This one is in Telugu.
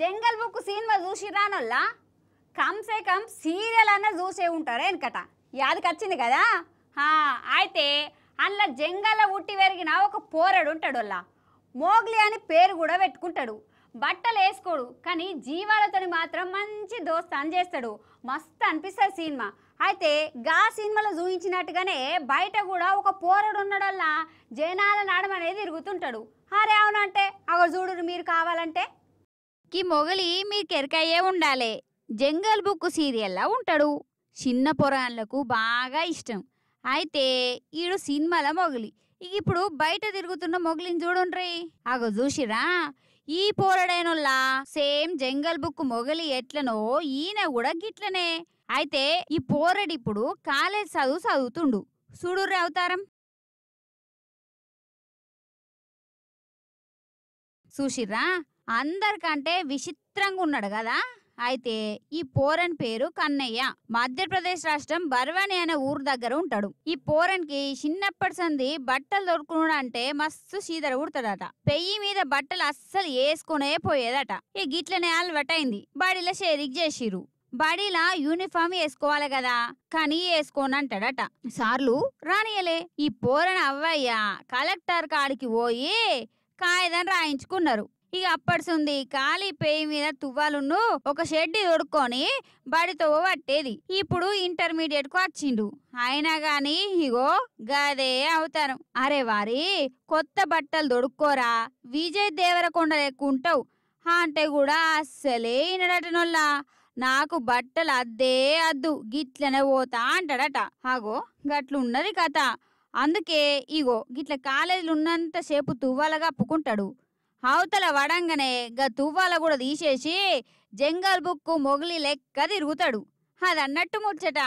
జంగల్ బుక్ సినిమా చూసి కమ్సే కమ్ సీరియల్ అన్న చూసే ఉంటారు వెనకట యాదకొచ్చింది కదా అయితే అందులో జంగల్ ఉట్టి పెరిగిన ఒక పోరడు ఉంటాడు అలా మోగ్లి అని పేరు కూడా పెట్టుకుంటాడు బట్టలు వేసుకోడు కానీ జీవాలతో మాత్రం మంచి దోస్తాన్ చేస్తాడు మస్తు అనిపిస్తుంది సినిమా అయితే గా సినిమాలో చూపించినట్టుగానే బయట కూడా ఒక పోరడు ఉన్నాడల్లా జనాల నడమనేది తిరుగుతుంటాడు అరే అవునంటే అక్కడ చూడు మీరు కావాలంటే కి మొగలి మీకెరకయ్యే ఉండాలి జంగల్ బుక్ సీరియల్లా ఉంటాడు చిన్న పొరాన్లకు బాగా ఇష్టం అయితే ఈడు సినిమాల మొగలి ఇక ఇప్పుడు బయట తిరుగుతున్న మొగలిని చూడుండ్రి అగ చూసిరా ఈ పోరడైనోళ్ళ సేమ్ జంగల్ బుక్ మొగలి ఎట్లనో ఈయన కూడా గిట్లనే అయితే ఈ ఇప్పుడు కాలేజ్ చదువు చదువుతుండు చూడుర్రి అవతారం చూసిర్రా అందరికంటే విచిత్రంగా ఉన్నాడు కదా అయితే ఈ పోరన్ పేరు కన్నయ్య మధ్యప్రదేశ్ రాష్ట్రం బర్వాణి అనే ఊరు దగ్గర ఉంటాడు ఈ పోరన్ కి చిన్నప్పటి సంది బట్టలు దొరుకున్నాడు అంటే మస్తు సీదర కుడతాడట పెయ్యి మీద బట్టలు అస్సలు వేసుకునే పోయేదట ఈ గిట్లనే అలవాటైంది బడిలో షేరింగ్ చేసిరు బడిలా యూనిఫామ్ వేసుకోవాలి కదా కానీ వేసుకోనంటాడట సార్లు రానియలే ఈ పోరన్ అవ్వయ్య కలెక్టర్ కాడికి పోయి కాయదని రాయించుకున్నారు ఇక అప్పడుసుంది ఖాళీ పేయి మీద తువ్వాలును ఒక షెడ్డి తొడుక్కొని బడితో పట్టేది ఇప్పుడు ఇంటర్మీడియట్ కు వచ్చిండు అయినా గాని ఇగో గదే అవుతారు అరే వారి కొత్త బట్టలు దొడుక్కోరా విజయ్ దేవరకొండ లేకుంటావు అంటే కూడా అస్సలే వినడటనోళ్ళ నాకు బట్టలు అద్దే అద్దు గిట్లనే పోతా అంటాడట ఆగో గట్లున్నది కథ అందుకే ఇగో గిట్ల కాలేజీలు ఉన్నంతసేపు తువ్వాలగా అప్పుకుంటాడు అవతల వడంగనే గా తువ్వాల కూడా తీసేసి జంగల్ బుక్కు మొగిలి లెక్క తిరుగుతాడు అదన్నట్టు ముచ్చట